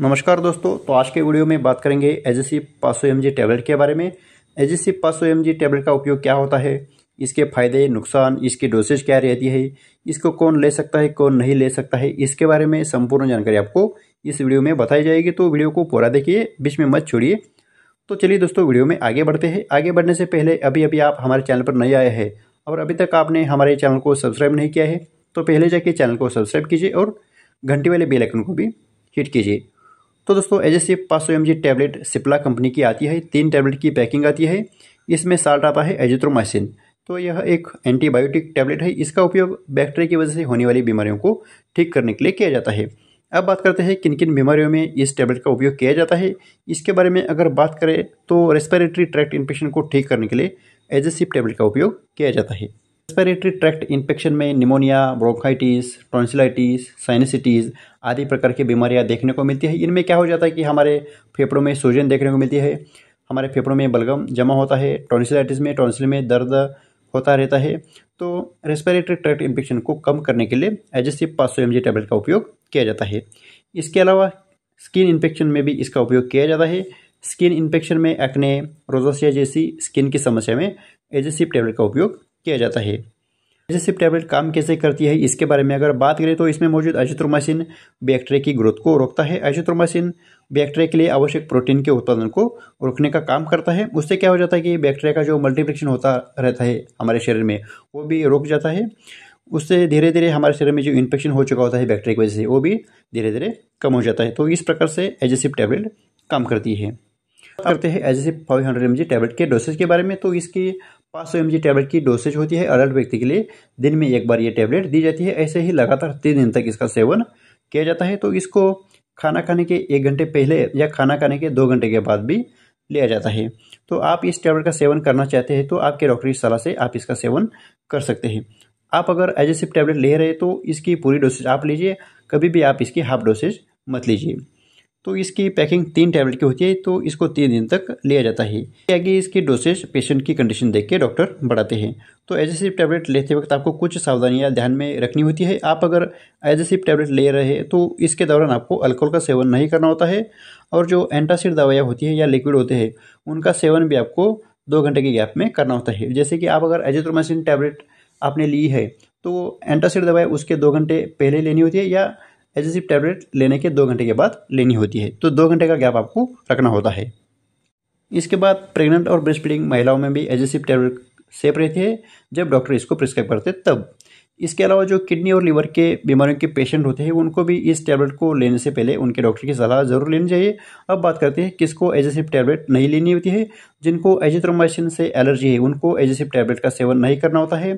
नमस्कार दोस्तों तो आज के वीडियो में बात करेंगे एजेसी एस सी पाँच सौ एम जी टैबलेट के बारे में एजेसी एस सी पाँच सौ एम जी टैबलेट का उपयोग क्या होता है इसके फायदे नुकसान इसकी डोसेज क्या रहती है इसको कौन ले सकता है कौन नहीं ले सकता है इसके बारे में संपूर्ण जानकारी आपको इस वीडियो में बताई जाएगी तो वीडियो को पूरा देखिए बीच में मत छोड़िए तो चलिए दोस्तों वीडियो में आगे बढ़ते हैं आगे बढ़ने से पहले अभी अभी आप हमारे चैनल पर नहीं आए हैं और अभी तक आपने हमारे चैनल को सब्सक्राइब नहीं किया है तो पहले जाके चैनल को सब्सक्राइब कीजिए और घंटी वाले बेल आइकन को भी हिट कीजिए तो दोस्तों एज एस पाँच सौ M G tablet Cipla company की आती है तीन टैबलेट की पैकिंग आती है इसमें साल्ट आता है एजिथ्रोमाइसिन तो यह एक एंटीबायोटिक टैबलेट है इसका उपयोग बैक्टीरिया की वजह से होने वाली बीमारियों को ठीक करने के लिए किया जाता है अब बात करते हैं किन किन बीमारियों में इस टैबलेट का उपयोग किया जाता है इसके बारे में अगर बात करें तो रेस्पिरेटरी ट्रैक्ट इन्फेक्शन को ठीक करने के लिए एजेसिप टैबलेट का उपयोग किया जाता है रेस्पिरेटरी ट्रैक्ट इन्फेक्शन में निमोनिया ब्रोंकाइटिस ट्रॉन्सिलाइटिस साइनसिटीज़ आदि प्रकार की बीमारियाँ देखने को मिलती है इनमें क्या हो जाता है कि हमारे फेफड़ों में सूजन देखने को मिलती है हमारे फेफड़ों में बलगम जमा होता है ट्रॉन्सिलाइटिस में टॉन्सिल में दर्द होता रहता है तो रेस्पिरेटरी ट्रैक्ट इन्फेक्शन को कम करने के लिए एजेसिव पाँच सौ एम टैबलेट का उपयोग किया जाता है इसके अलावा स्किन इन्फेक्शन में भी इसका उपयोग किया जाता है स्किन इन्फेक्शन में एक्ने रोजोसिया जैसी स्किन की समस्या में एजेसिव टैबलेट का उपयोग किया जाता है एजेसिव टैबलेट काम कैसे करती है इसके बारे में अगर बात करें तो इसमें मौजूद एजिथ्रोमासिन बैक्टेरिया की ग्रोथ को रोकता है एजिथ्रोमासिन बैक्टेरिया के लिए आवश्यक प्रोटीन के उत्पादन को रोकने का काम करता है उससे क्या हो जाता है कि बैक्टेरिया का जो मल्टीप्लिकेशन होता रहता है हमारे शरीर में वो भी रोक जाता है उससे धीरे धीरे हमारे शरीर में जो इन्फेक्शन हो चुका होता है बैक्टेरिया की वजह से वो भी धीरे धीरे कम हो जाता है तो इस प्रकार से एजेसिप टैबलेट काम करती है करते हैं एजेसिप five hundred M G tablet के डोसेज के बारे में तो इसकी पाँच सौ एम टैबलेट की डोसेज होती है अडल्ट व्यक्ति के लिए दिन में एक बार ये टैबलेट दी जाती है ऐसे ही लगातार तीन दिन तक इसका सेवन किया जाता है तो इसको खाना खाने के एक घंटे पहले या खाना खाने के दो घंटे के बाद भी लिया जाता है तो आप इस टैबलेट का सेवन करना चाहते हैं तो आपके डॉक्टर की सलाह से आप इसका सेवन कर सकते हैं आप अगर एजेसिव टैबलेट ले रहे तो इसकी पूरी डोसेज आप लीजिए कभी भी आप इसकी हाफ डोसेज मत लीजिए तो इसकी पैकिंग तीन टैबलेट की होती है तो इसको तीन दिन तक लिया जाता है आगे इसकी डोसेज पेशेंट की कंडीशन देख के डॉक्टर बढ़ाते हैं तो एजेसिव टैबलेट लेते वक्त आपको कुछ सावधानियां ध्यान में रखनी होती है आप अगर एजेसिव टैबलेट ले रहे हैं तो इसके दौरान आपको अल्कोहल का सेवन नहीं करना होता है और जो एंटासिड दवाइयाँ होती है या लिक्विड होते हैं उनका सेवन भी आपको दो घंटे के गैप में करना होता है जैसे कि आप अगर एजेथ्रोमासिन टैबलेट आपने ली है तो एंटासिड दवाई उसके दो घंटे पहले लेनी होती है या एजेसिव टैबलेट लेने के दो घंटे के बाद लेनी होती है तो दो घंटे का गैप आपको रखना होता है इसके बाद प्रेग्नेंट और ब्रेस्ट फीडिंग महिलाओं में भी एजेसिव टैबलेट सेफ रहती है जब डॉक्टर इसको प्रिस्क्राइब करते तब इसके अलावा जो किडनी और लीवर के बीमारियों के पेशेंट होते हैं उनको भी इस टैबलेट को लेने से पहले उनके डॉक्टर की सलाह जरूर लेनी चाहिए अब बात करते हैं किसको एजेसिव टैबलेट नहीं लेनी होती है जिनको एजिथ्रोमाइसिन से एलर्जी है उनको एजेसिव टैबलेट का सेवन नहीं करना होता है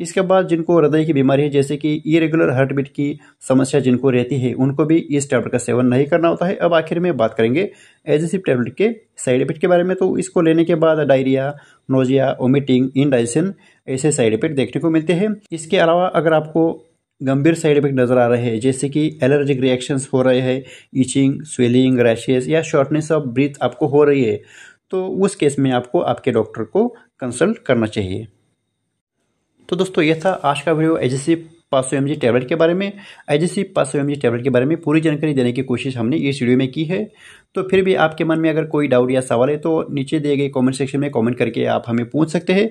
इसके बाद जिनको हृदय की बीमारी है जैसे कि इरेगुलर हार्ट बीट की समस्या जिनको रहती है उनको भी इस टैबलेट का सेवन नहीं करना होता है अब आखिर में बात करेंगे एजेसिव टैबलेट के साइड इफेक्ट के बारे में तो इसको लेने के बाद डायरिया नोजिया ओमिटिंग इनडाइजेशन ऐसे साइड इफेक्ट देखने को मिलते हैं इसके अलावा अगर आपको गंभीर साइड इफेक्ट नज़र आ रहे हैं जैसे कि एलर्जिक रिएक्शंस हो रहे हैं ईचिंग स्वेलिंग रैशेज या शॉर्टनेस ऑफ ब्रीथ आपको हो रही है तो उस केस में आपको आपके डॉक्टर को कंसल्ट करना चाहिए तो दोस्तों ये था आज का वीडियो एजेसी सी पाँच सौ एम टैबलेट के बारे में एजेसी सी पाँच सौ एम टैबलेट के बारे में पूरी जानकारी देने की कोशिश हमने इस वीडियो में की है तो फिर भी आपके मन में अगर कोई डाउट या सवाल है तो नीचे दिए गए कमेंट सेक्शन में कमेंट करके आप हमें पूछ सकते हैं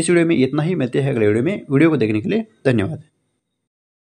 इस वीडियो में इतना ही मिलते हैं अगले वीडियो में वीडियो को देखने के लिए धन्यवाद